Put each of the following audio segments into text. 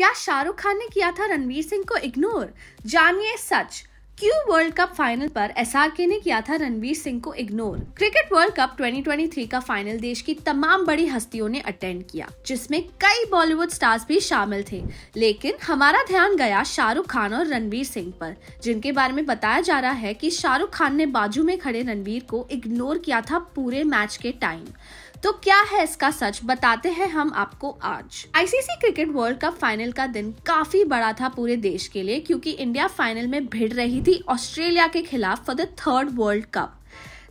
क्या शाहरुख खान ने किया था रणवीर सिंह को इग्नोर जानिए सच क्यू वर्ल्ड कप फाइनल पर एस ने किया था रणवीर सिंह को इग्नोर क्रिकेट वर्ल्ड कप 2023 का फाइनल देश की तमाम बड़ी हस्तियों ने अटेंड किया जिसमें कई बॉलीवुड स्टार्स भी शामिल थे लेकिन हमारा ध्यान गया शाहरुख खान और रणवीर सिंह पर जिनके बारे में बताया जा रहा है कि शाहरुख खान ने बाजू में खड़े रणवीर को इग्नोर किया था पूरे मैच के टाइम तो क्या है इसका सच बताते हैं हम आपको आज ICC cricket world cup final का दिन काफी बड़ा था पूरे देश के लिए क्योंकि इंडिया फाइनल में भिड़ रही थी ऑस्ट्रेलिया के खिलाफ for the third world cup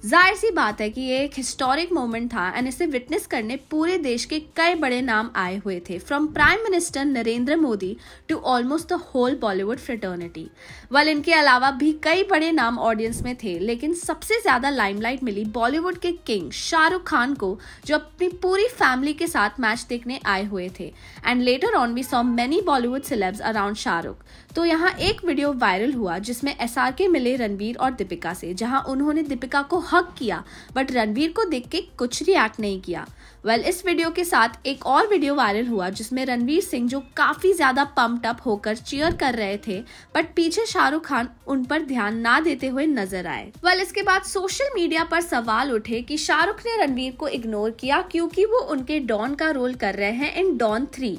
जाहिर सी बात है कि ये एक हिस्टोरिक मोमेंट था एंड इसे विटनेस करने पूरे देश के कई बड़े नाम आए हुए थे from prime minister Narendra Modi to almost the whole Bollywood fraternity well इनके अलावा भी कई बड़े नाम ऑडियंस में थे लेकिन सबसे ज्यादा लाइमलाइट मिली बॉलीवुड के किंग शाहरुख खान को जो अपनी पूरी फैमिली के साथ मैच देखने आए हुए थे and later on we saw many Bollywood celebs around Shahrukh तो यहाँ एक वीडियो वायरल हुआ जिसमें एस मिले रणबीर और दीपिका से जहाँ उन्होंने दीपिका को हक किया बट रणवीर को देख के कुछ रिएक्ट नहीं किया वेल well, इस वीडियो के साथ एक और वीडियो वायरल हुआ जिसमें रणवीर सिंह जो काफी ज्यादा पम्प्ड अप होकर चीयर कर रहे थे बट पीछे शाहरुख खान उन पर ध्यान ना देते हुए नजर आए वेल well, इसके बाद सोशल मीडिया पर सवाल उठे कि शाहरुख ने रणवीर को इग्नोर किया क्योंकि वो उनके डॉन का रोल कर रहे हैं इन डॉन थ्री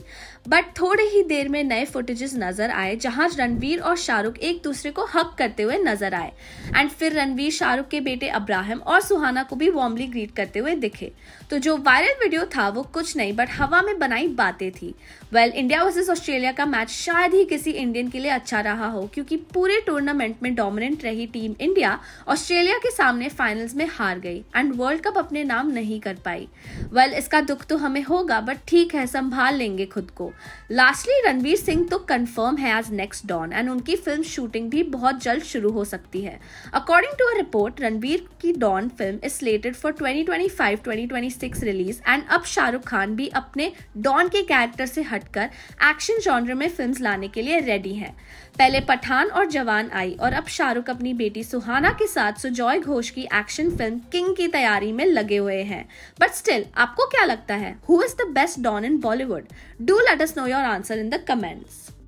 बट थोड़े ही देर में नए फुटेजेस नजर आए जहां रणवीर और शाहरुख एक दूसरे को हक करते हुए नजर आए एंड फिर रणवीर शाहरुख के बेटे अब्राम इब्राहिम और सुहाना को भी वार्मली ग्रीट करते हुए दिखे तो जो वायरल वीडियो था वो कुछ नहीं बट हवा में बनाई बातें थी well well, India versus Australia का मैच शायद ही किसी इंडियन के लिए अच्छा रहा हो क्योंकि पूरे टूर्नामेंट में डोमिनेंट रही टीम इंडिया ऑस्ट्रेलिया के सामने फाइनल्स में हार गई एंड वर्ल्ड कप अपने नाम नहीं कर पाई वेल well, इसका दुख तो हमें होगा बट ठीक है संभाल लेंगे खुद को लास्टली रणवीर सिंह तो कंफर्म है एज नेक्स्ट डॉन एंड उनकी फिल्म शूटिंग भी बहुत जल्द शुरू हो सकती है according to a report Ranveer की की don film is slated for 2025-2026 release and अब शाहरुख खान भी अपने डॉन के कैरेक्टर से हटकर एक्शन जॉनर में फिल्म्स लाने के लिए रेडी हैं पहले पठान और जवान आई और अब शाहरुख अपनी बेटी सुहाना के साथ सुजॉय घोष की एक्शन फिल्म किंग की तैयारी में लगे हुए हैं बट स्टिल आपको क्या लगता है who is the best don in Bollywood do let us know your answer in the comments